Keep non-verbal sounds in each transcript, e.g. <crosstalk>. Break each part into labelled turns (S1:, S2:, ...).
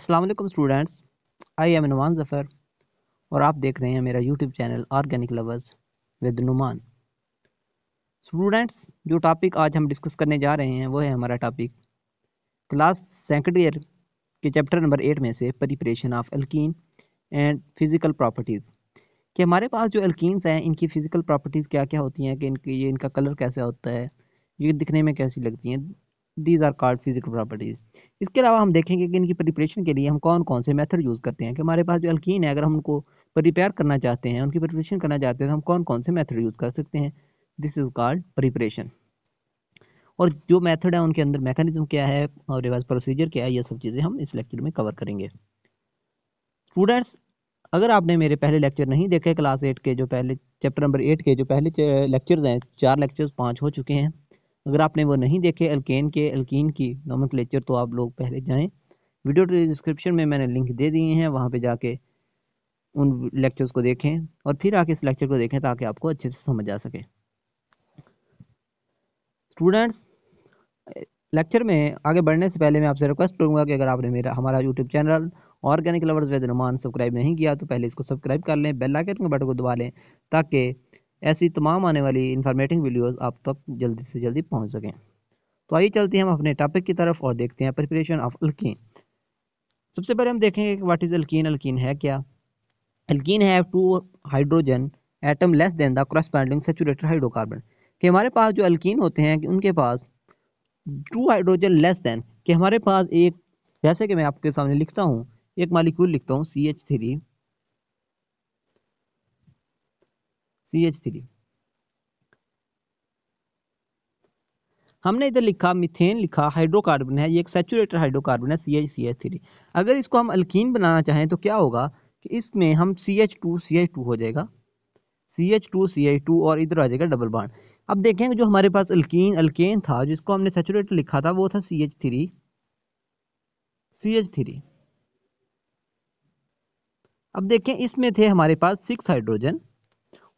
S1: Aslam students I am Numan Zafar और आप देख रहे हैं मेरा YouTube channel organic lovers with Numan students जो टॉपिक आज हम डिस्कस करने जा रहे हैं वो है हमारा टॉपिक क्लास सेकेंड ईयर के चैप्टर नंबर एट में से preparation of alkene and physical properties कि हमारे पास जो अल्कीन्स हैं इनकी फ़िज़िकल प्रॉपर्टीज़ क्या क्या होती हैं कि इनकी ये इनका कलर कैसा होता है ये दिखने में कैसी लगती हैं these are card physical properties इसके अलावा हम देखेंगे कि इनकी प्रिपरेशन के लिए हम कौन कौन से मेथड यूज़ करते हैं कि हमारे पास जो अल्कीन है अगर हम उनको प्रिपेयर करना चाहते हैं उनकी प्रिपरेशन करना चाहते हैं तो हम कौन कौन से मेथड यूज़ कर सकते हैं दिस इज़ कार्ड प्रिपरेशन और जो मेथड है उनके अंदर मैकेनिज्म क्या है और पास प्रोसीजर क्या है ये सब चीज़ें हम इस लेक्चर में कवर करेंगे स्टूडेंट्स अगर आपने मेरे पहले लेक्चर नहीं देखे क्लास एट के जो पहले चैप्टर नंबर एट के जो पहले लेक्चर्स हैं चार लेक्चर्स पाँच हो चुके हैं अगर आपने वो नहीं देखे अल्केन के अल्किन की नॉमनक्लेचर तो आप लोग पहले जाएं वीडियो डिस्क्रिप्शन में मैंने लिंक दे दिए हैं वहाँ पे जाके उन लेक्चर्स को देखें और फिर आके इस लेक्चर को देखें ताकि आपको अच्छे से समझ आ सके स्टूडेंट्स लेक्चर में आगे बढ़ने से पहले मैं आपसे रिक्वेस्ट करूंगा कि अगर आपने मेरा हमारा यूट्यूब चैनल ऑर्गेनिक लवर्स वेद रमान सब्सक्राइब नहीं किया तो पहले इसको सब्सक्राइब कर लें बेल आइकन के बटन को दबा लें ताकि ऐसी तमाम आने वाली इन्फॉर्मेटिव वीडियोस आप तक जल्दी से जल्दी पहुंच सकें तो आइए चलते हैं हम अपने टॉपिक की तरफ और देखते हैं प्रिपरेशन ऑफ अल्किन सबसे पहले हम देखेंगे कि व्हाट इज़ अल्किन अल्किन है क्या अल्किन है two hydrogen atom less than the corresponding saturated hydrocarbon कि हमारे पास जो अल्किन होते हैं कि उनके पास टू हाइड्रोजन लेस देन कि हमारे पास एक जैसे कि मैं आपके सामने लिखता हूँ एक मालिक्यूल लिखता हूँ C H three C H three हमने इधर लिखा मिथेन लिखा हाइड्रोकार्बन है ये एक सेचुरेटर हाइड्रोकार्बन है C H C H three अगर इसको हम अल्कीन बनाना चाहें तो क्या होगा कि इसमें हम C H two C H two हो जाएगा C H two C H two और इधर आ जाएगा डबल बाड अब देखें जो हमारे पास अल्कीन अल्केन था जिसको हमने सेचुरेटर लिखा था वो था C H three C H three अब देखें इसमें थे हमारे पास सिक्स हाइड्रोजन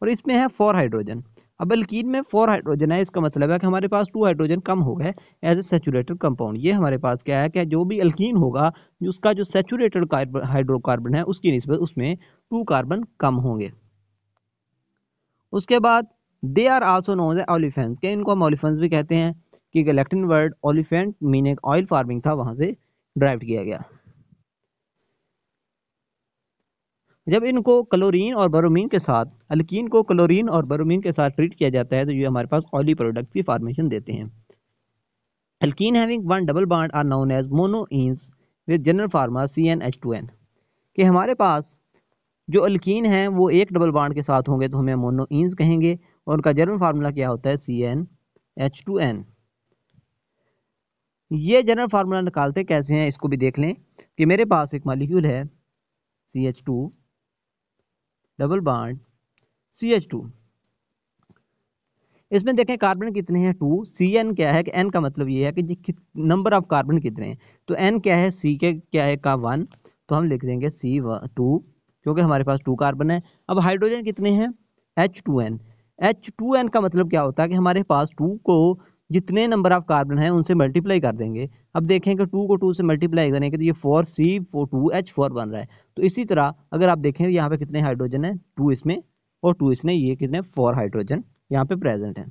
S1: और इसमें है फोर हाइड्रोजन अब अल्किन में फोर हाइड्रोजन है इसका मतलब है कि हमारे पास टू हाइड्रोजन कम हो गए एज ए सेचूरेटेड कंपाउंड ये हमारे पास क्या है कि जो भी अल्किन होगा उसका जो सेचूरेटेड हाइड्रोकार्बन है उसकी नस्बत उसमें टू कार्बन कम होंगे उसके बाद दे आर आल्सो नोज है ऑलिफेंस के इनको हम ऑलिफेंस भी कहते हैं कि लैटिन वर्ड ऑलिफेंट मीन एक ऑयल फार्मिंग था वहाँ से ड्राइव किया गया जब इनको क्लोरीन और बरोमीन के साथ अल्किन को क्लोरीन और बरोमीन के साथ ट्रीट किया जाता है तो ये हमारे पास ऑयली प्रोडक्ट्स की फार्मेशन देते हैं alkene having one double bond are known as monoenes with general formula C n H two n कि हमारे पास जो अल्किन हैं वो एक डबल बॉन्ड के साथ होंगे तो हमें मोनोइंस कहेंगे और उनका जनरल फार्मूला क्या होता है C n H two n ये जनरल फार्मूला निकालते कैसे हैं इसको भी देख लें कि मेरे पास एक मालिक्यूल है C H two double bond C H two इसमें देखें कार्बन कितने हैं टू सी एन क्या है कि एन का मतलब ये है कि नंबर ऑफ कार्बन कितने हैं तो एन क्या है सी के क्या है का वन तो हम लिख देंगे सी टू क्योंकि हमारे पास टू कार्बन है अब हाइड्रोजन कितने हैं H two n H two n का मतलब क्या होता है कि हमारे पास टू को जितने नंबर ऑफ कार्बन है उनसे मल्टीप्लाई कर देंगे अब देखें कि टू को टू से मल्टीप्लाई करेंगे तो ये four C four two H four बन रहा है तो इसी तरह अगर आप देखें यहाँ पे कितने हाइड्रोजन है टू इसमें और टू इसमें ये कितने फोर हाइड्रोजन यहाँ पे प्रेजेंट है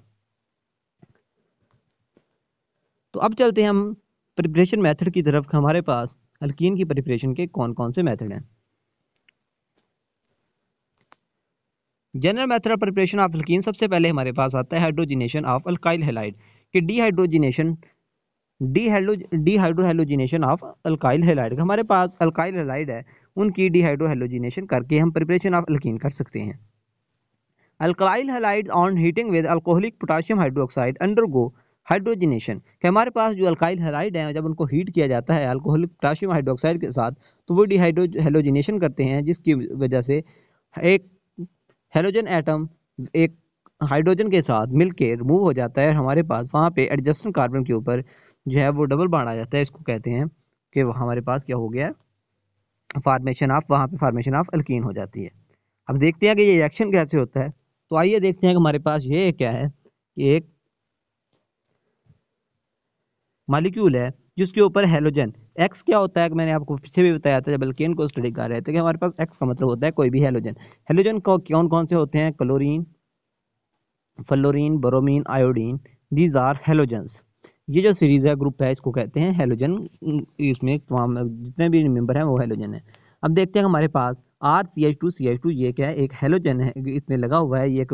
S1: तो अब चलते हैं हम प्रिपरेशन मेथड की तरफ हमारे पास अल्कीन की प्रिपरेशन के कौन कौन से मेथड हैं general method of preparation of alkene सबसे पहले हमारे पास आता है हाइड्रोजिनेशन ऑफ अल्काइल हेलाइड कि dehydrogenation dehydro dehydrohalogenation of alkyl halide हमारे पास अल्काइल हेलाइड है उनकी डीहाइड्रोहेलोजिनेशन करके हम प्रिपरेशन ऑफ अल्किन कर सकते हैं alkyl halide on heating with alcoholic potassium hydroxide undergo hydrogenation कि हमारे पास जो अल्काइल हेलाइड हैं जब उनको हीट किया जाता है अल्कोहलिक पोटाशियम हाइड्रोक्साइड के साथ तो वो डिहाइड्रो हेलोजिनेशन करते हैं जिसकी वजह से एक हेलोजन एटम एक हाइड्रोजन के साथ मिल के रिमूव हो जाता है और हमारे पास वहाँ पे एडजस्टन कार्बन के ऊपर जो है वो डबल बाड आ जाता है इसको कहते हैं कि वहाँ हमारे पास क्या हो गया है फार्मेशन ऑफ वहाँ पे फार्मेशन ऑफ अल्कीन हो जाती है अब देखते हैं कि ये रिएक्शन कैसे होता है तो आइए देखते हैं कि हमारे पास ये क्या है कि एक मालिक्यूल है जिसके ऊपर हेलोजन एक्स क्या होता है कि मैंने आपको पीछे भी बताया था जब अल्केन को स्टडी कर रहे थे कि हमारे पास एक्स का मतलब होता है कोई भी हेलोजन हेलोजन कौन कौन से होते हैं chlorine fluorine bromine iodine these are halogens ये जो सीरीज़ है ग्रुप है इसको कहते हैं हेलोजन इसमें तमाम जितने भी मेम्बर हैं वो हेलोजन है अब देखते हैं हमारे पास R C H two C H two ये क्या है एक हेलोजन है इसमें लगा हुआ है ये एक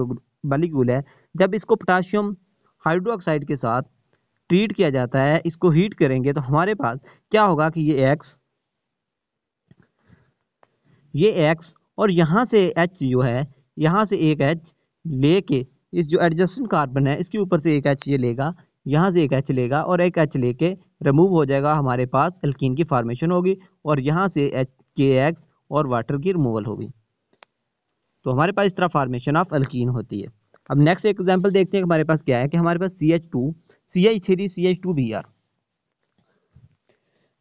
S1: मालिक्यूल है जब इसको पोटाशियम हाइड्रोक्साइड के साथ ट्रीट किया जाता है इसको हीट करेंगे तो हमारे पास क्या होगा कि ये एक्स ये एक्स और यहाँ से एच जो है यहाँ से एक एच लेके इस जो एडजस्टेंट कार्बन है इसके ऊपर से एक एच ये लेगा यहाँ से एक एच लेगा और एक एच लेके रिमूव हो जाएगा हमारे पास एल्कीन की फार्मेशन होगी और यहाँ से एच के एक्स और वाटर की रिमूवल होगी तो हमारे पास इस तरह फार्मेशन ऑफ एल्कीन होती है अब नेक्स्ट एग्जाम्पल देखते हैं हमारे पास क्या है कि हमारे पास C H two C H three C H two B r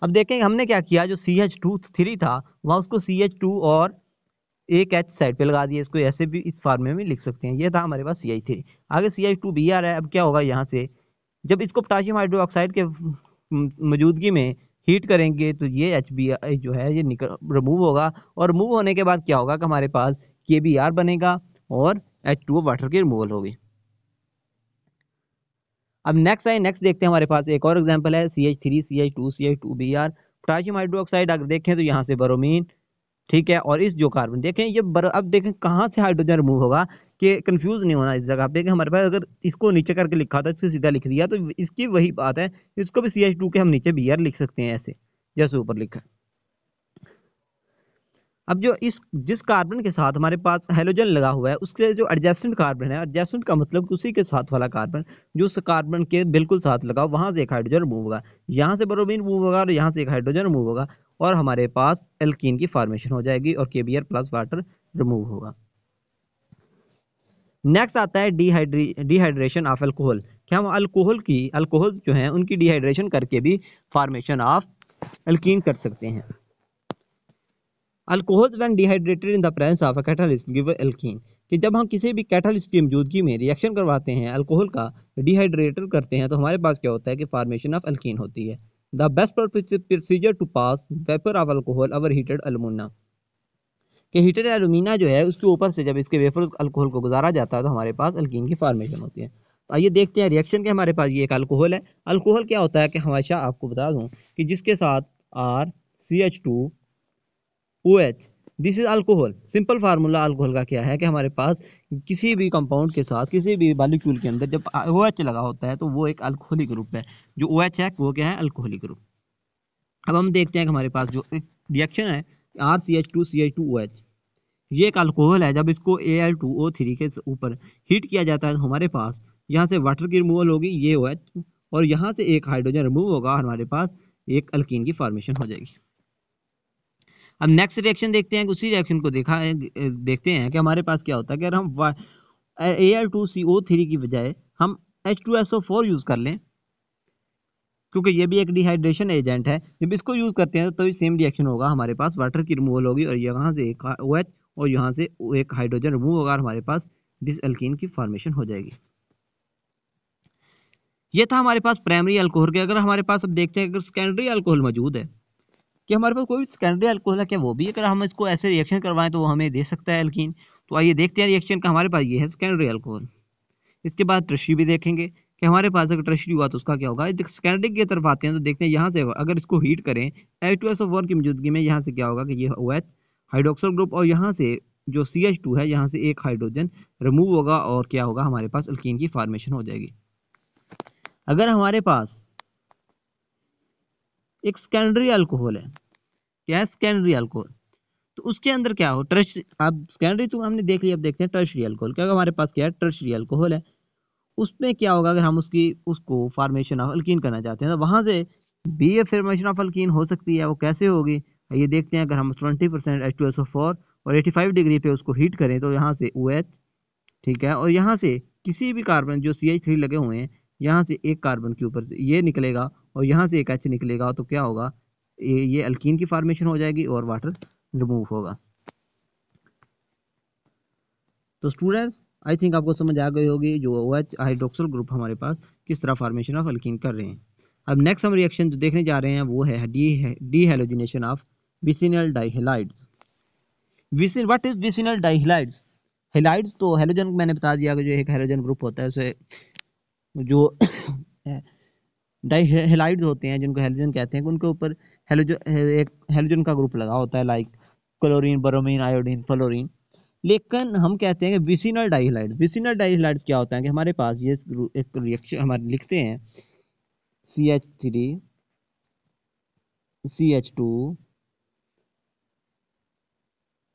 S1: अब देखें हमने क्या किया जो सी एच टू थ्री था वहाँ उसको सी एच टू और एक एच साइड पे लगा दिया इसको ऐसे भी इस फार्मे में लिख सकते हैं ये था हमारे पास सी आई थ्री आगे C I two B r है अब क्या होगा यहाँ से जब इसको पोटाशियम हाइड्रोक्साइड के मौजूदगी में हीट करेंगे तो ये एच बी आई जो है ये निकल रिमूव होगा और रिमूव होने के बाद क्या होगा कि हमारे पास के बी आर बनेगा और एच टू वाटर की रिमूवल होगी अब नेक्स्ट आए नेक्स्ट देखते हैं हमारे पास एक और एग्जाम्पल है C H three C H two C H two B r potassium hydroxide अगर देखें तो यहाँ से बरोमीन ठीक है और इस जो कार्बन देखें ये बर अब देखें कहाँ से हाइड्रोजन रिमूव होगा कि कंफ्यूज नहीं होना इस जगह पे कि हमारे पास अगर इसको नीचे करके लिखा था इसको सीधा लिख दिया तो इसकी वही बात है इसको भी सी एच टू के हम नीचे बी आर लिख सकते हैं ऐसे जैसे ऊपर लिखा अब जो इस जिस कार्बन के साथ हमारे पास हेलोजन लगा हुआ है उसके जो एडजेसेंट कार्बन है एडजेसेंट का मतलब उसी के साथ वाला कार्बन जो उस कार्बन के बिल्कुल साथ लगा वहाँ से एक हाइड्रोजन रिमूव होगा यहाँ से बरोबीन रिमूव होगा और यहाँ से एक हाइड्रोजन रिमूव होगा और हमारे पास एल्कीन की फॉर्मेशन हो जाएगी और के प्लस वाटर रिमूव होगा नेक्स्ट आता है डिहाइड्री डिहाइड्रेशन ऑफ अल्कोहल क्या हम अल्कोहल की अल्कोहल जो हैं उनकी डिहाइड्रेशन करके भी फॉर्मेशन ऑफ अल्कीन कर सकते हैं alcohol when dehydrated in the presence of a catalyst give alkene कि जब हम किसी भी कैटालिस्ट की मौजूदगी में रिएक्शन करवाते हैं अल्कोहल का डिहाइड्रेटर करते हैं तो हमारे पास क्या होता है कि फार्मेशन ऑफ अल्कीन होती है the best procedure to pass vapour of alcohol over heated alumina कि हीटेड एलुमिना जो है उसके ऊपर से जब इसके वेफर अल्कोहल को गुजारा जाता है तो हमारे पास अल्किन की फार्मेशन होती है तो आइए देखते हैं रिएक्शन के हमारे पास ये एक अल्कोहल है अल्कोहल क्या होता है कि हमेशा आपको बता दूं कि जिसके साथ R C H two O H this is alcohol simple formula alcohol का क्या है कि हमारे पास किसी भी कंपाउंड के साथ किसी भी मालिक्यूल के अंदर जब ओ OH लगा होता है तो वो एक अल्कोहलिक ग्रुप है जो ओ OH है वो क्या है अल्कोहलिक ग्रुप अब हम देखते हैं कि हमारे पास जो रिएक्शन है R C H two C H two O H ये एक अल्कोहल है जब इसको A L two O three के ऊपर हीट किया जाता है तो हमारे पास यहाँ से वाटर की रिमूवल होगी ये ओ OH, एच और यहाँ से एक हाइड्रोजन रिमूव होगा हमारे पास एक अल्किन की फॉर्मेशन हो जाएगी अब नेक्स्ट रिएक्शन देखते हैं उसी रिएक्शन को देखा देखते हैं कि हमारे पास क्या होता है कि अगर हम A R two C O three की बजाय हम H two S O four use कर लें क्योंकि ये भी एक डिहाइड्रेशन एजेंट है जब इसको यूज़ करते हैं तो तभी सेम रिएक्शन होगा हमारे पास वाटर की रिमूवल होगी और यहाँ से एक ओ OH एच और यहाँ से एक हाइड्रोजन रिमूव होगा और हमारे पास डिस एल्किन की फॉर्मेशन हो जाएगी ये था हमारे पास प्राइमरी अल्कोहल के अगर हमारे पास अब देखते हैं अगर सेकेंडरी अल्कोहल मौजूद है कि हमारे पास कोई सेकेंडरी अल्कोहल है क्या वो भी अगर हम इसको ऐसे रिएक्शन करवाएं तो वो हमें दे सकता है एल्किन तो आइए देखते हैं रिएक्शन का हमारे पास ये है सेकेंडरी अल्कोहल इसके बाद ट्रशरी भी देखेंगे कि हमारे पास अगर ट्रशरी हुआ तो उसका क्या होगा सेकेंडरी की तरफ आते हैं तो देखते हैं यहाँ से अगर इसको हीट करें एच टू एस ऑफ की मौजूदगी में यहाँ से क्या होगा कि ये ओ एच हाइड्रोक्सल ग्रुप और यहाँ से जो सी एच टू है यहाँ से एक हाइड्रोजन रिमूव होगा और क्या होगा हमारे पास अल्किन की फार्मेशन हो जाएगी अगर हमारे पास एक सेकेंडरी अल्कोहल है क्या है सेकेंडरी अल्कोहल तो उसके अंदर क्या हो ट्रश अब सेकेंडरी तो हमने देख लिया अब देखते हैं टर्शरी अल्कोहल क्या हमारे पास क्या है टर्शरी अल्कोहल है उसमें क्या होगा अगर हम उसकी उसको फार्मेशन ऑफ अल्किन करना चाहते हैं तो वहाँ से बी ए फार्मेशन ऑफ अल्किन हो सकती है वो कैसे होगी ये देखते हैं अगर हम twenty percent H two S O four और एटी फाइव डिग्री पे उसको हीट करें तो यहाँ से ओ एच ठीक है और यहाँ से किसी भी कार्बन जो सी एच थ्री लगे हुए हैं यहाँ से एक कार्बन के ऊपर से ये निकलेगा और यहाँ से एक एच निकलेगा तो क्या होगा ये ये अल्किन की फॉर्मेशन हो जाएगी और वाटर रिमूव होगा तो स्टूडेंट्स आई थिंक आपको समझ आ गई होगी जो ओ एच हाइड्रोक्सल ग्रुप हमारे पास किस तरह फार्मेशन ऑफ अल्किन कर रहे हैं अब नेक्स्ट हम रिएक्शन जो देखने जा रहे हैं वो है de dehalogenation of vicinal dihalides विसिन what is vicinal dihalides halides तो हेलोजन मैंने बता दिया कि जो एक हेलोजन ग्रुप होता है उसे जो <coughs> डाईहेलाइड्स होते हैं जिनको हेलोजन कहते हैं उनके ऊपर एक हेलोजन का ग्रुप लगा होता है like chlorine bromine iodine fluorine लेकिन हम कहते हैं कि विसिनल डाइहेलाइड विसिनल डाइहेलाइड क्या होता है कि हमारे पास ये एक रिएक्शन हमारे लिखते हैं C H three C H two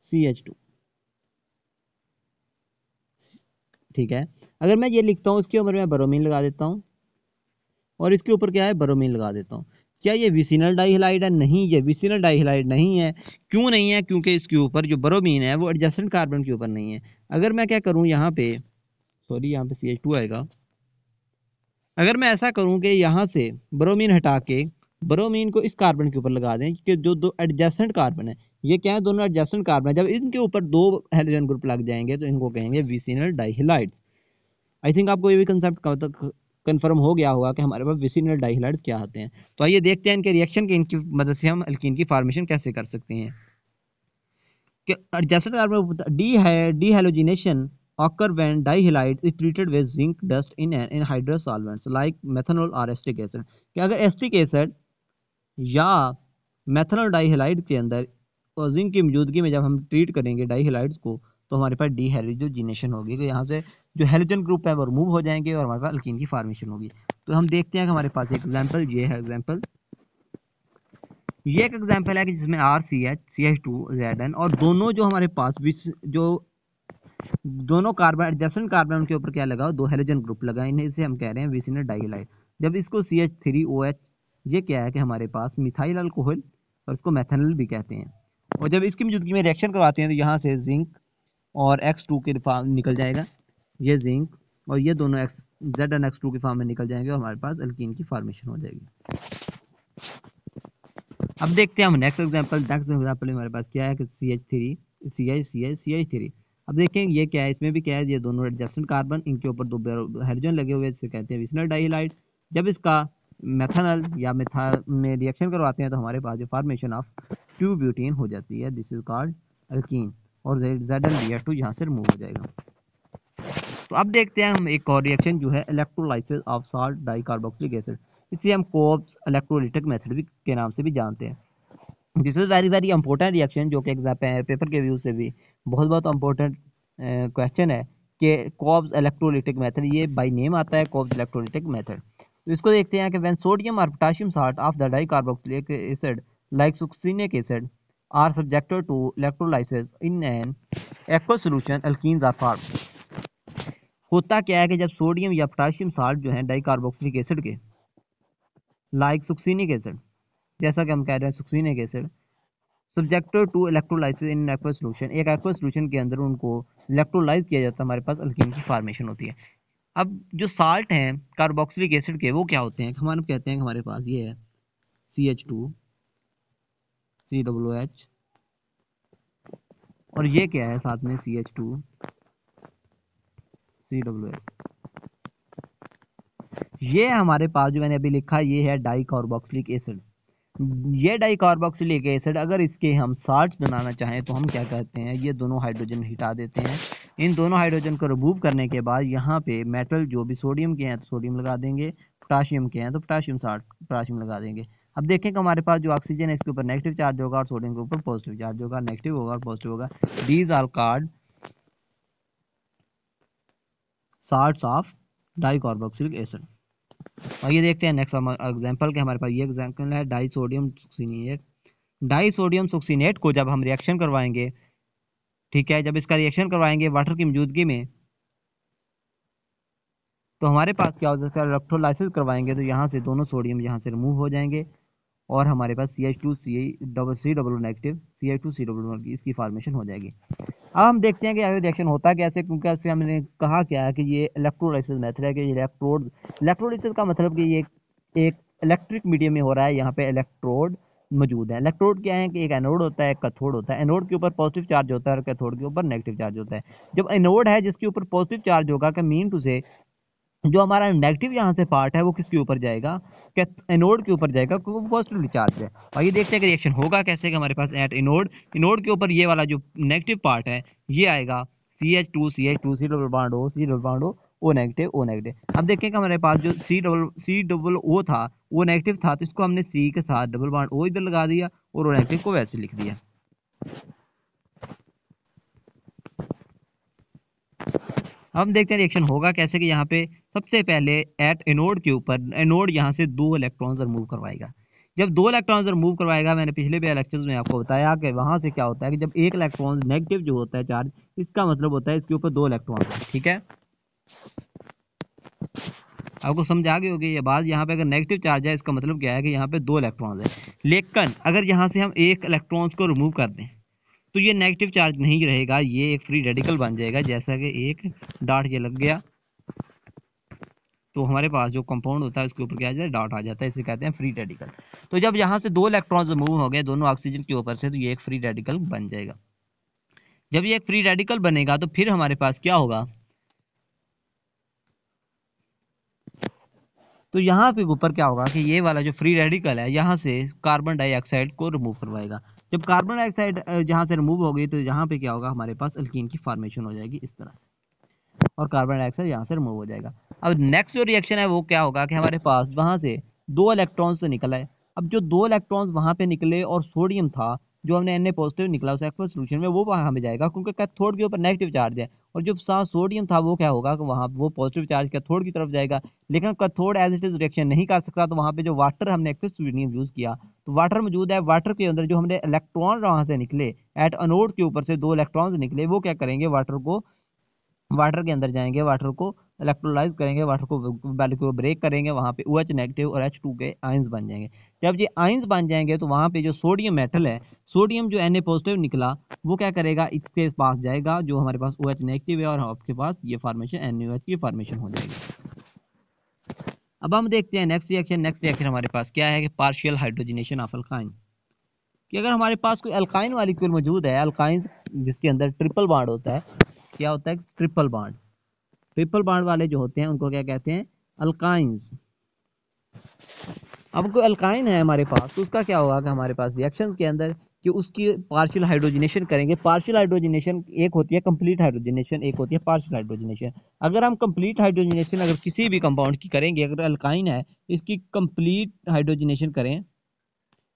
S1: C H two ठीक है अगर मैं ये लिखता हूँ इसके ऊपर मैं बरोमीन लगा देता हूँ और इसके ऊपर क्या है बरोमीन लगा देता हूँ क्या ये विसिनल डाईहलाइड है नहीं ये विसिनल डाईहलाइड नहीं है क्यों नहीं है क्योंकि इसके ऊपर जो बरोमीन है वो एडजस्टेंट कार्बन के ऊपर नहीं है अगर मैं क्या करूँ यहाँ पे सॉरी यहाँ पे सी आएगा अगर मैं ऐसा करूँ कि यहाँ से बरोमीन हटा के ब्रोमीन को इस कार्बन के ऊपर लगा दें क्योंकि जो दो एडजस्टेंट कार्बन है ये क्या है दोनों एडजस्टेंट कार्बन है जब इनके ऊपर दो हाइड्रोजन ग्रुप लग जाएंगे तो इनको कहेंगे विसिनल डाइहिलाइड्स आई थिंक आपको ये भी कंसेप्ट कब तक कन्फर्म हो गया होगा कि हमारे पास विसिनल डाइहिलाइड्स क्या होते हैं तो आइए देखते हैं इनके रिएक्शन के इनकी मदद से हम अल्किन की फार्मेशन कैसे कर सकते हैं कि एडजस्टेंट कार्बन डी है dehalogenation when when dihalide is treated with zinc dust in anhydrous solvents like methanol or acetic acid कि अगर एस्टिक एसिड या मैथनल डाईहेलाइड के अंदर और जिंक की मौजूदगी में जब हम ट्रीट करेंगे डाईहेलाइड्स को तो हमारे पास डी होगी तो यहाँ से जो हेलोजन ग्रुप है वो रिमूव हो जाएंगे और हमारे पास अल्किन की फार्मेशन होगी तो हम देखते हैं कि हमारे पास एक एग्जाम्पल ये है एग्जाम्पल ये एक एग्जाम्पल है कि जिसमें R C H C H two Z n और दोनों जो हमारे पास जो दोनों कार्बन एडजस्टेंट कार्बन के ऊपर क्या लगा दो हेलोजन ग्रुप लगा इन्हें इसे हम कह रहे हैं विसिनर डाइलाइट जब इसको C H three O H ये क्या है कि हमारे पास मिथाइल अल्कोहल और इसको मैथनल भी कहते हैं और जब इसकी मौजूदगी में रिएक्शन करवाते हैं तो यहाँ से जिंक और एक्स टू के फार्म निकल जाएगा ये जिंक और ये दोनों X Z n X two के फार्म में निकल जाएंगे और हमारे पास अल्किन की फार्मेशन हो जाएगी अब देखते हैं हम नेक्स्ट एग्जाम्पल नेक्स्ट एग्जाम्पल हमारे पास क्या है कि C H three C H C H C H three अब देखें ये क्या है इसमें भी क्या है ये दोनों एडजस्टेंट कार्बन इनके ऊपर दो हाइड्रोजन लगे हुए हैं जिसे कहते हैं विस्नर डाइलाइट जब इसका मेथनल या मिथा में रिएक्शन करवाते हैं तो हमारे पास जो फार्मेशन ऑफ टू ब्यूटीन हो जाती है दिस इज कॉल्ड अल्कीन और जेड एन बी टू यहाँ से रिमूव हो जाएगा तो अब देखते हैं हम एक और रिएक्शन जो है electrolysis of salt di carboxylic acid इसे हम कोप्स इलेक्ट्रोलिटिक मेथड भी के नाम से भी जानते हैं this is very very important reaction जो कि एग्जाम पेपर के व्यू से भी बहुत बहुत इंपॉर्टेंट क्वेश्चन eh, है कि कोप्स इलेक्ट्रोलिटिक मेथड ये बाय नेम आता है कोप्स इलेक्ट्रोलिटिक मेथड तो इसको देखते हैं कि वैन सोडियम और potassium salt of the di carboxylic acid like succinic acid are subjected to electrolysis in an aqua solution alkenes are form होता क्या है कि जब सोडियम या पोटाशियम साल्ट जो है डाई कार्बोक्सिलिक एसिड के लाइक सुक्सिनिक एसिड जैसा कि हम कह रहे हैं succinic acid subjected to electrolysis in aqua solution एक एक्वा सोल्यूशन के अंदर उनको इलेक्ट्रोलाइज किया जाता है हमारे पास अल्किन की फॉर्मेशन होती है अब जो साल्ट हैं कार्बोक्सिलिक एसिड के वो क्या होते हैं हमारे कहते हैं हमारे पास ये है C H two C W H और ये क्या है साथ में C H two C W H ये हमारे पास जो मैंने अभी लिखा ये है डाई कार्बोक्सिलिक एसिड ये डाइकार्बोक्सिलिक एसिड अगर इसके हम साल्ट बनाना चाहें तो हम क्या कहते हैं ये दोनों हाइड्रोजन हटा देते हैं इन दोनों हाइड्रोजन को रिमूव करने के बाद यहाँ पे मेटल जो भी सोडियम के हैं तो सोडियम लगा देंगे पोटाशियम के हैं तो पोटाशियम साठ पोटाशियम लगा देंगे अब देखें कि हमारे पास जो ऑक्सीजन है इसके ऊपर नेगेटिव चार्ज होगा और सोडियम के ऊपर पॉजिटिव चार्ज होगा नेगेटिव होगा और पॉजिटिव होगा these are called salt of dicarboxylic acid और ये देखते हैं नेक्स्ट एग्जांपल के हमारे पास ये एग्जांपल है di sodium succinate di sodium succinate को जब हम रिएक्शन करवाएंगे ठीक है जब इसका रिएक्शन करवाएंगे वाटर की मौजूदगी में तो हमारे पास क्या हो जाएगा इलेक्ट्रोलाइसिस करवाएंगे तो यहाँ से दोनों सोडियम यहाँ से रिमूव हो जाएंगे और हमारे पास C H two C double C double negative C H two C double इसकी फार्मेशन हो जाएगी अब हम देखते हैं कि आयो रिएक्शन होता कैसे क्योंकि इससे हमने कहा क्या है कि ये इलेक्ट्रोलाइसिस मेथड है कि इलेक्ट्रोड इलेक्ट्रोलाइसिस का मतलब कि ये एक इलेक्ट्रिक मीडियम में हो रहा है यहाँ पे इलेक्ट्रोड मौजूद है इलेक्ट्रोड क्या है कि एक एनोड होता है कथोड होता है एनोड के ऊपर पॉजिटिव चार्ज होता है और कैथोड के ऊपर नेगेटिव चार्ज होता है जब एनोड है जिसके ऊपर पॉजिटिव चार्ज होगा कि मीन टू से जो हमारा नेगेटिव यहाँ से पार्ट है वो किसके ऊपर जाएगा एनोड के ऊपर जाएगा क्योंकि वो पॉजिटिवली चार्ज है और ये देखते हैं कि रिएक्शन होगा कैसे कि हमारे पास एट इनोड इनोड के ऊपर ये वाला जो नेगेटिव पार्ट है ये आएगा C H two C H two C double bond O C double bond O O negative O negative अब देखें कि हमारे पास जो सी डबल सी डबल ओ था वो नेगेटिव था तो इसको हमने सी के साथ डबल बाड ओ इधर लगा दिया और ओ नेगेटिव को वैसे लिख दिया हम देखते हैं रिएक्शन होगा कैसे कि यहाँ पे सबसे पहले एट एनोड के ऊपर एनोड यहाँ से दो इलेक्ट्रॉन्स रिमूव करवाएगा जब दो इलेक्ट्रॉन्स रिमूव करवाएगा मैंने पिछले भी लेक्चर्स में आपको बताया कि वहाँ से क्या होता है कि जब एक इलेक्ट्रॉन नेगेटिव जो होता है चार्ज इसका मतलब होता है इसके ऊपर दो इलेक्ट्रॉन ठीक है आपको समझ आ गई होगी ये बात यहाँ पे अगर नेगेटिव चार्ज है इसका मतलब क्या है कि यहाँ पे दो इलेक्ट्रॉन्स है लेकिन अगर यहाँ से हम एक इलेक्ट्रॉन्स को रिमूव कर दें तो ये नेगेटिव चार्ज नहीं रहेगा ये एक फ्री रेडिकल बन जाएगा जैसा कि एक डाट ये लग गया तो हमारे पास जो कंपाउंड होता है उसके ऊपर क्या डॉट आ जाता है इसे कहते हैं फ्री रेडिकल तो जब यहाँ से दो इलेक्ट्रॉन रिमूव हो गए दोनों ऑक्सीजन के ऊपर से तो ये एक फ्री रेडिकल बन जाएगा जब ये एक फ्री रेडिकल बनेगा तो फिर हमारे पास क्या होगा तो यहाँ पे ऊपर क्या होगा कि ये वाला जो फ्री रेडिकल है यहाँ से कार्बन डाइऑक्साइड को रिमूव करवाएगा जब कार्बन डाइऑक्साइड जहाँ से रिमूव हो गई तो यहाँ पे क्या होगा हमारे पास अल्किन की फॉर्मेशन हो जाएगी इस तरह से और कार्बन डाइऑक्साइड यहाँ से रिमूव हो जाएगा अब नेक्स्ट जो रिएक्शन है वो क्या होगा कि हमारे पास वहाँ से दो इलेक्ट्रॉन्स से निकल आए अब जो दो इलेक्ट्रॉन्स वहाँ पे निकले और सोडियम था जो हमने एन पॉजिटिव निकला उस एक्वा सोल्यूशन में वो वहाँ हमें जाएगा क्योंकि कैथोड के ऊपर नेगेटिव चार्ज है और जो सोडियम था वो क्या होगा कि वहाँ वो पॉजिटिव चार्ज कैथोड की तरफ जाएगा लेकिन cathode as it is reaction नहीं कर सकता तो वहाँ पे जो वाटर हमने एक्विस यूज़ किया तो वाटर मौजूद है वाटर के अंदर जो हमने इलेक्ट्रॉन वहाँ से निकले एट अनोड के ऊपर से दो इलेक्ट्रॉन निकले वो क्या करेंगे वाटर को वाटर के अंदर जाएंगे वाटर को इलेक्ट्रोलाइज करेंगे वाटर को बैल को ब्रेक करेंगे वहाँ पे ओ OH नेगेटिव और एच टू के आइंस बन जाएंगे जब ये आइंस बन जाएंगे तो वहाँ पे जो सोडियम मेटल है सोडियम जो एन पॉजिटिव निकला वो क्या करेगा इसके पास जाएगा जो हमारे पास ओ OH नेगेटिव है और आपके पास ये फार्मेशन एन की फार्मेशन हो जाएगी अब हम देखते हैं नेक्स्ट रिएक्शन नेक्स्ट रिएक्शन हमारे पास क्या है कि पार्शियल हाइड्रोजनेशन ऑफ अल्काइन कि अगर हमारे पास कोई अल्काइन वालिक्यूल मौजूद है अल्काइन जिसके अंदर ट्रिपल बाड होता है क्या होता है ट्रिपल बाड ट्रिपल बॉन्ड वाले जो होते हैं उनको क्या कहते हैं अल्काइंस अब कोई अल्काइन है हमारे पास तो उसका क्या होगा कि हमारे पास रिएक्शन के अंदर कि उसकी पार्शियल हाइड्रोजनेशन करेंगे पार्शियल हाइड्रोजनेशन एक होती है कंप्लीट हाइड्रोजनेशन एक होती है पार्शियल हाइड्रोजनेशन अगर हम कंप्लीट हाइड्रोजनेशन अगर किसी भी कंपाउंड की करेंगे अगर अल्काइन है इसकी कंप्लीट हाइड्रोजनेशन करें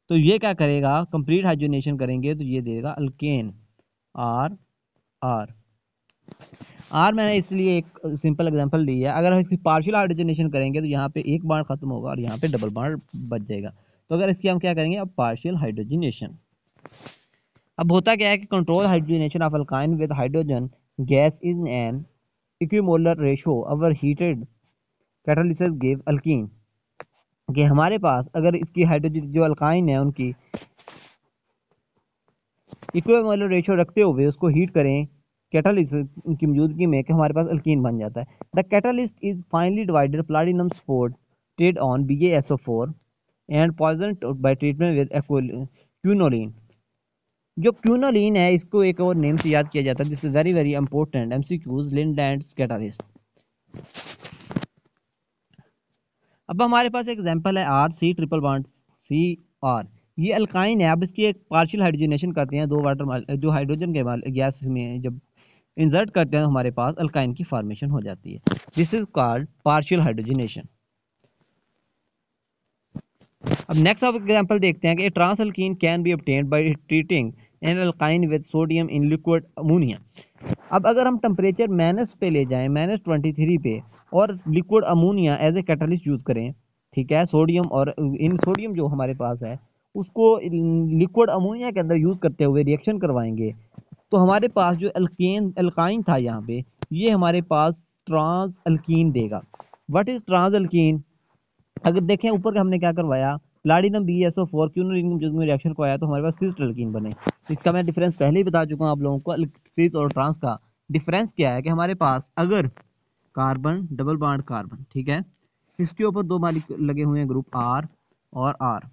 S1: तो ये क्या करेगा कंप्लीट हाइड्रोजनेशन करेंगे तो ये देगा अल्केन आर आर आर मैंने इसलिए एक सिंपल एग्जांपल लिया है अगर हम इसकी पार्शियल हाइड्रोजनेशन करेंगे तो यहाँ पे एक बाढ़ खत्म होगा और यहाँ पे डबल बाढ़ बच जाएगा तो अगर इसकी हम क्या करेंगे अब पार्शियल हाइड्रोजनेशन अब होता क्या है कि control hydrogenation of alkyne with hydrogen gas is an equimolar ratio over heated catalyst gave alkene कि हमारे पास अगर इसकी हाइड्रोजन जो अल्काइन है उनकी इक्वल रेशो रखते हुए उसको हीट करें कैटालिस्ट की मौजूदगी में कि हमारे पास अल्कीन बन जाता है the catalyst is finely divided platinum supported on B A S O four and poison by treatment with quinoline जो क्यूनोलिन है इसको एक और नेम से याद किया जाता है this is very very important M C Qs Lindlar catalyst अब हमारे पास एग्जाम्पल है R C triple bond C R ये अल्काइन है अब इसकी एक पार्शियल हाइड्रोजनेशन करते हैं दो वाटर जो हाइड्रोजन के गैस में जब इंजर्ट करते हैं हमारे पास अल्काइन की फॉर्मेशन हो जाती है this is called partial hydrogenation अब नेक्स्ट आप एग्जांपल देखते हैं कि trans alkene can be obtain by treating an alkyne with sodium in liquid ammonia अब अगर हम टेम्परेचर माइनस पे ले जाएं माइनस ट्वेंटी थ्री पे और liquid ammonia as a catalyst use करें ठीक है सोडियम और इन सोडियम जो हमारे पास है उसको लिक्विड अमोनिया के अंदर यूज़ करते हुए रिएक्शन करवाएंगे तो हमारे पास जो अल्केन अल्काइन था यहाँ पे ये हमारे पास ट्रांस अल्कीन देगा व्हाट इज ट्रांस अल्कीन अगर देखें ऊपर का हमने क्या करवाया platinum B S O four quinoline reaction को आया तो हमारे पास सिस्ट अल्कीन बने तो इसका मैं डिफरेंस पहले ही बता चुका हूँ आप लोगों को सिस और ट्रांस का डिफरेंस क्या है कि हमारे पास अगर कार्बन डबल बाड कार्बन ठीक है इसके ऊपर दो मालिक लगे हुए हैं ग्रुप आर और आर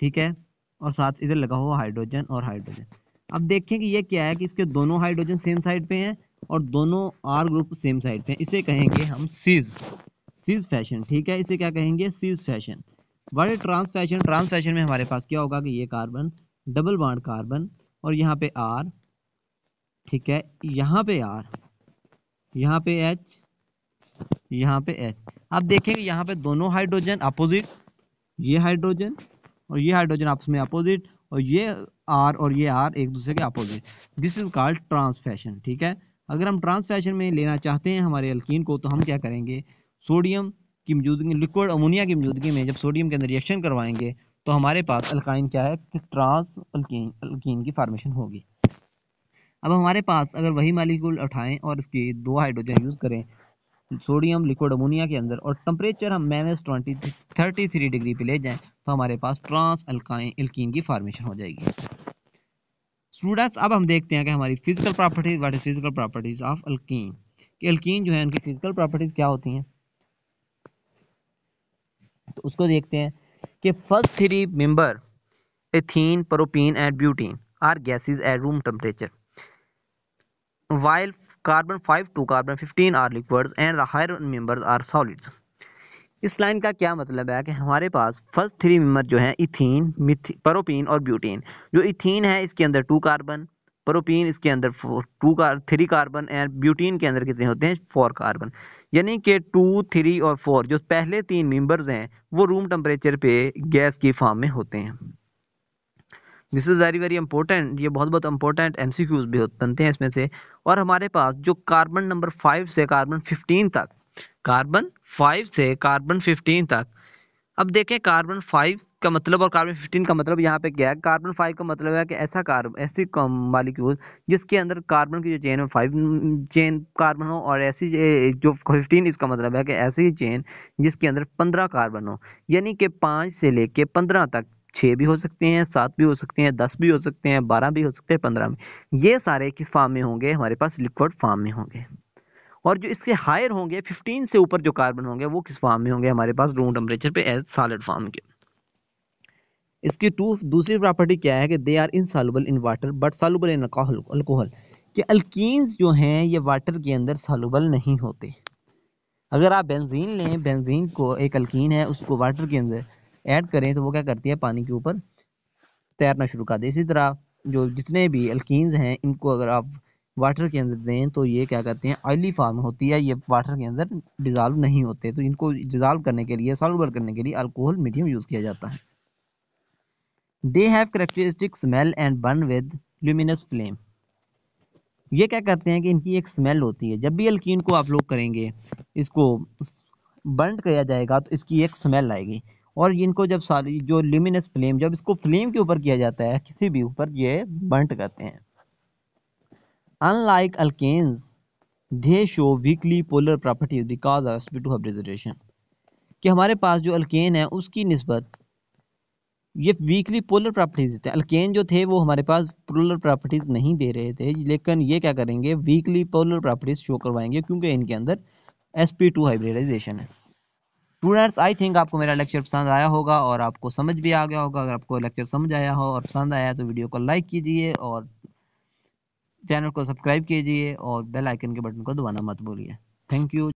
S1: ठीक है और साथ इधर लगा हुआ हाइड्रोजन और हाइड्रोजन अब देखें कि ये क्या है कि इसके दोनों हाइड्रोजन सेम साइड पे हैं और दोनों आर ग्रुप सेम साइड पे हैं इसे कहेंगे हम सीज सीज फैशन ठीक है इसे क्या कहेंगे cis fashion word trans fashion trans fashion में हमारे पास क्या होगा कि ये कार्बन डबल बाड कार्बन और यहाँ पे आर ठीक है यहाँ पे आर यहाँ पे एच यहाँ पे एच आप देखेंगे यहाँ पे दोनों हाइड्रोजन अपोजिट ये हाइड्रोजन और ये हाइड्रोजन आपस में अपोजिट और ये आर और ये आर एक दूसरे के opposite this is called trans fashion ठीक है अगर हम ट्रांसफैशन में लेना चाहते हैं हमारे अल्किन को तो हम क्या करेंगे सोडियम की मौजूदगी लिक्विड अमोनिया की मौजूदगी में जब सोडियम के अंदर रिएक्शन करवाएंगे तो हमारे पास अल्काइन क्या है कि ट्रांस अल्कीन अल्कीन की फार्मेशन होगी अब हमारे पास अगर वही मालिक्यूल उठाएं और इसकी दो हाइड्रोजन यूज़ करें सोडियम लिक्विड अमोनिया के अंदर और टेम्परेचर हम minus twenty thirty three degree पे ले जाएं तो हमारे पास ट्रांस अल्काइन अल्कीन की फार्मेशन हो जाएगी स्टूडेंट्स अब हम देखते हैं कि हमारी physical properties what is physical properties of alkene कि अल्कीन जो है उनकी फिजिकल प्रॉपर्टीज क्या होती हैं तो उसको देखते हैं कि first three member ethene propene and butene are gases at room temperature while carbon 5 to carbon 15 are liquids and the higher members are solids इस लाइन का क्या मतलब है कि हमारे पास फर्स्ट थ्री मेम्बर जो हैं इथीन परोपीन और ब्यूटीन जो इथीन है इसके अंदर टू कार्बन परोपीन इसके अंदर two car three carbon and butene के अंदर कितने होते हैं फोर कार्बन यानी कि टू थ्री और फोर जो पहले तीन मेम्बर्स हैं वो रूम टेम्परेचर पे गैस की फॉर्म में होते हैं this is very very important ये बहुत बहुत इंपॉर्टेंट एम भी बनते हैं इसमें से और हमारे पास जो कार्बन नंबर फाइव से कार्बन फिफ्टीन तक कार्बन फाइव से कार्बन फिफ्टीन तक अब देखें कार्बन फाइव का मतलब और कार्बन फिफ्टीन का मतलब यहाँ पे क्या है कार्बन फाइव का मतलब है कि ऐसा कार्बन ऐसी मालिक्यूल जिसके अंदर कार्बन की जो चेन है फाइव चेन कार्बन हो और ऐसी जो फिफ्टीन इसका मतलब है कि ऐसी चेन जिसके अंदर पंद्रह कार्बन हो यानी कि पाँच से लेके पंद्रह तक छः भी हो सकते हैं सात भी हो सकते हैं दस भी हो सकते हैं बारह भी हो सकते हैं पंद्रह में ये सारे किस फार्म में होंगे हमारे पास लिक्विड फार्म में होंगे और जो इसके हायर होंगे फिफ्टीन से ऊपर जो कार्बन होंगे वो किस फार्म में होंगे हमारे पास रूम टेम्परेचर पे एज सॉलिड फार्म के इसकी टू दूसरी प्रॉपर्टी क्या है कि they are insoluble in water but soluble in alcohol कि अल्कीन्स जो हैं ये वाटर के अंदर सालूबल नहीं होते अगर आप बेंजीन लें बेंजीन को एक अल्कीन है उसको वाटर के अंदर ऐड करें तो वो क्या करती है पानी के ऊपर तैरना शुरू कर दे इसी तरह जो जितने भी अल्किन्स हैं इनको अगर आप वाटर के अंदर दें तो ये क्या करते हैं ऑयली फार्म होती है ये वाटर के अंदर डिजॉल्व नहीं होते तो इनको डिजॉल्व करने के लिए सॉल्वर करने के लिए अल्कोहल मीडियम यूज़ किया जाता है they have characteristic smell and burn with luminous flame ये क्या करते हैं कि इनकी एक स्मेल होती है जब भी अल्किन को आप लोग करेंगे इसको बर्न किया जाएगा तो इसकी एक स्मेल आएगी और इनको जब सारी जो लिमिनस फ्लेम जब इसको फ्लेम के ऊपर किया जाता है किसी भी ऊपर ये बंट करते हैं unlike alkanes they show weakly polar properties because of S P two hybridization कि हमारे पास जो अल्केन है उसकी नस्बत ये वीकली पोलर प्रॉपर्टीज देते हैं अल्केन जो थे वो हमारे पास पोलर प्रॉपर्टीज नहीं दे रहे थे लेकिन ये क्या करेंगे वीकली पोलर प्रॉपर्टीज शो करवाएंगे क्योंकि इनके अंदर एस पी टू हाइब्रिडाइजेशन है स्टूडेंट्स आई थिंक आपको मेरा लेक्चर पसंद आया होगा और आपको समझ भी आ गया होगा अगर आपको लेक्चर समझ आया हो और पसंद आया तो वीडियो को लाइक कीजिए और चैनल को सब्सक्राइब कीजिए और बेल आइकन के बटन को दबाना मत भूलिए थैंक यू